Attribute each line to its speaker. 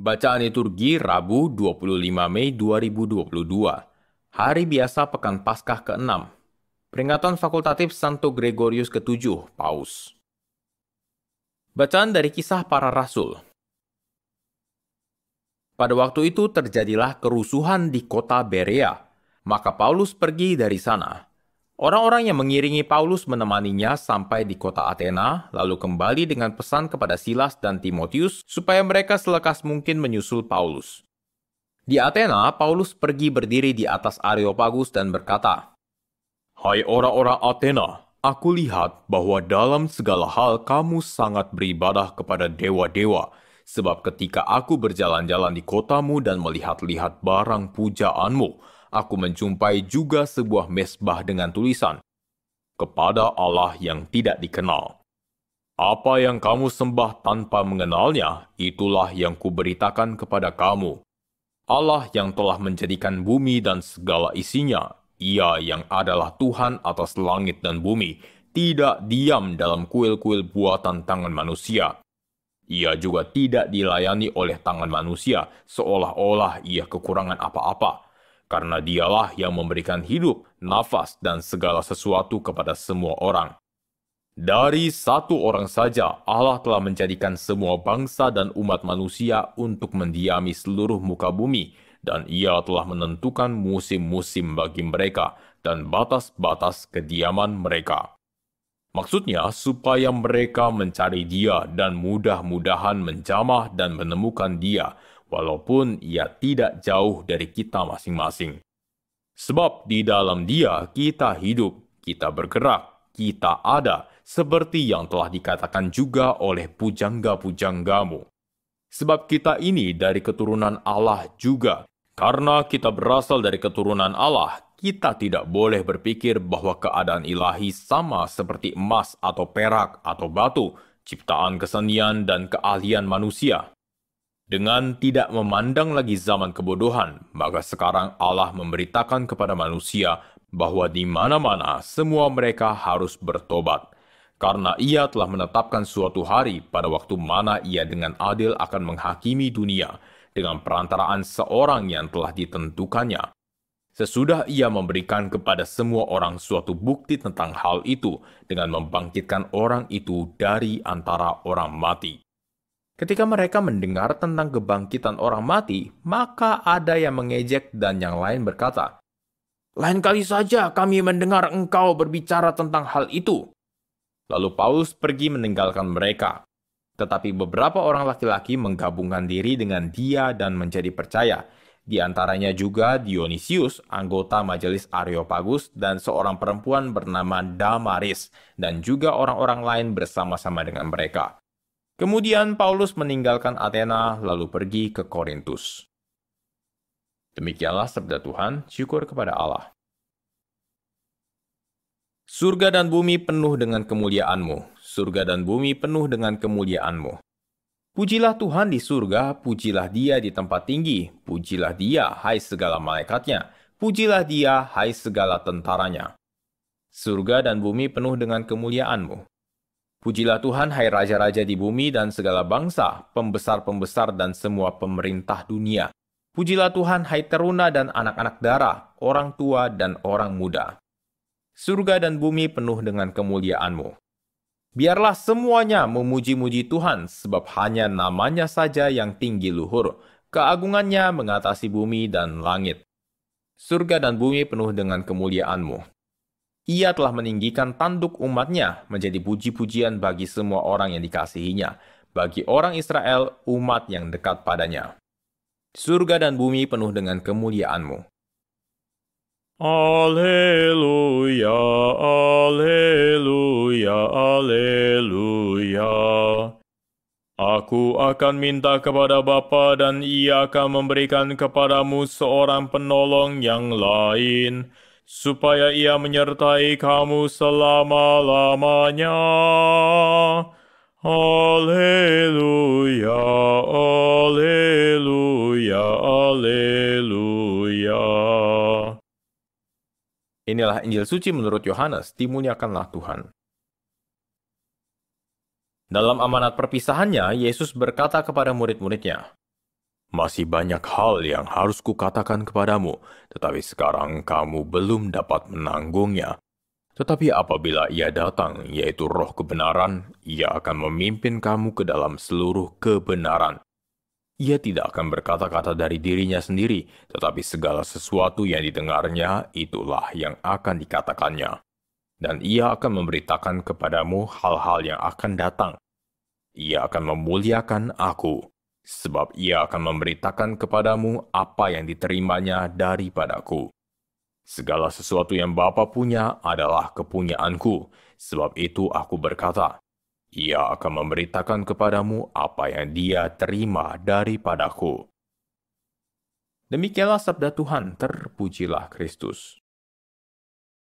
Speaker 1: Bacaan liturgi Rabu 25 Mei 2022, hari biasa Pekan Paskah ke-6, peringatan fakultatif Santo Gregorius ke-7, Paus. Bacaan dari kisah para rasul. Pada waktu itu terjadilah kerusuhan di kota Berea, maka Paulus pergi dari sana. Orang-orang yang mengiringi Paulus menemaninya sampai di kota Athena, lalu kembali dengan pesan kepada Silas dan Timotius supaya mereka selekas mungkin menyusul Paulus. Di Athena, Paulus pergi berdiri di atas Areopagus dan berkata, Hai orang-orang Athena, aku lihat bahwa dalam segala hal kamu sangat beribadah kepada dewa-dewa, sebab ketika aku berjalan-jalan di kotamu dan melihat-lihat barang pujaanmu, aku menjumpai juga sebuah mesbah dengan tulisan, Kepada Allah yang tidak dikenal. Apa yang kamu sembah tanpa mengenalnya, itulah yang kuberitakan kepada kamu. Allah yang telah menjadikan bumi dan segala isinya, ia yang adalah Tuhan atas langit dan bumi, tidak diam dalam kuil-kuil buatan tangan manusia. Ia juga tidak dilayani oleh tangan manusia, seolah-olah ia kekurangan apa-apa, karena dialah yang memberikan hidup, nafas, dan segala sesuatu kepada semua orang. Dari satu orang saja, Allah telah menjadikan semua bangsa dan umat manusia untuk mendiami seluruh muka bumi, dan ia telah menentukan musim-musim bagi mereka dan batas-batas kediaman mereka. Maksudnya, supaya mereka mencari dia dan mudah-mudahan menjamah dan menemukan dia, walaupun ia tidak jauh dari kita masing-masing. Sebab di dalam Dia kita hidup, kita bergerak, kita ada, seperti yang telah dikatakan juga oleh pujangga-pujanggamu. Sebab kita ini dari keturunan Allah juga. Karena kita berasal dari keturunan Allah, kita tidak boleh berpikir bahwa keadaan ilahi sama seperti emas atau perak atau batu, ciptaan kesenian dan keahlian manusia. Dengan tidak memandang lagi zaman kebodohan, maka sekarang Allah memberitakan kepada manusia bahwa di mana-mana semua mereka harus bertobat. Karena ia telah menetapkan suatu hari pada waktu mana ia dengan adil akan menghakimi dunia dengan perantaraan seorang yang telah ditentukannya. Sesudah ia memberikan kepada semua orang suatu bukti tentang hal itu dengan membangkitkan orang itu dari antara orang mati. Ketika mereka mendengar tentang kebangkitan orang mati, maka ada yang mengejek dan yang lain berkata, "Lain kali saja kami mendengar engkau berbicara tentang hal itu." Lalu Paulus pergi meninggalkan mereka. Tetapi beberapa orang laki-laki menggabungkan diri dengan dia dan menjadi percaya. Di antaranya juga Dionysius anggota majelis Areopagus, dan seorang perempuan bernama Damaris, dan juga orang-orang lain bersama-sama dengan mereka. Kemudian Paulus meninggalkan Athena lalu pergi ke Korintus. Demikianlah sabda Tuhan, syukur kepada Allah. Surga dan bumi penuh dengan kemuliaanmu, Surga dan bumi penuh dengan kemuliaanmu. mu Pujilah Tuhan di surga, pujilah Dia di tempat tinggi, pujilah Dia, hai segala malaikatnya, pujilah Dia, hai segala tentaranya. Surga dan bumi penuh dengan kemuliaanmu. Pujilah Tuhan, hai raja-raja di bumi dan segala bangsa, pembesar-pembesar dan semua pemerintah dunia. Pujilah Tuhan, hai teruna dan anak-anak darah, orang tua dan orang muda. Surga dan bumi penuh dengan kemuliaan-Mu. Biarlah semuanya memuji-muji Tuhan, sebab hanya namanya saja yang tinggi luhur, keagungannya mengatasi bumi dan langit. Surga dan bumi penuh dengan kemuliaan-Mu. Ia telah meninggikan tanduk umatnya menjadi puji-pujian bagi semua orang yang dikasihinya, bagi orang Israel, umat yang dekat padanya. Surga dan bumi penuh dengan kemuliaanmu. Alleluia, alleluia, alleluia. Aku akan minta kepada Bapa dan ia akan memberikan kepadamu seorang penolong yang lain, supaya ia menyertai kamu selama-lamanya. Haleluya, haleluya, haleluya. Inilah Injil suci menurut Yohanes, dimuliakanlah Tuhan. Dalam amanat perpisahannya, Yesus berkata kepada murid-muridnya, masih banyak hal yang harus kukatakan kepadamu, tetapi sekarang kamu belum dapat menanggungnya. Tetapi apabila ia datang, yaitu roh kebenaran, ia akan memimpin kamu ke dalam seluruh kebenaran. Ia tidak akan berkata-kata dari dirinya sendiri, tetapi segala sesuatu yang didengarnya itulah yang akan dikatakannya. Dan ia akan memberitakan kepadamu hal-hal yang akan datang. Ia akan memuliakan aku sebab ia akan memberitakan kepadamu apa yang diterimanya daripadaku. Segala sesuatu yang Bapa punya adalah kepunyaanku, sebab itu aku berkata, ia akan memberitakan kepadamu apa yang dia terima daripadaku. Demikianlah sabda Tuhan, terpujilah Kristus.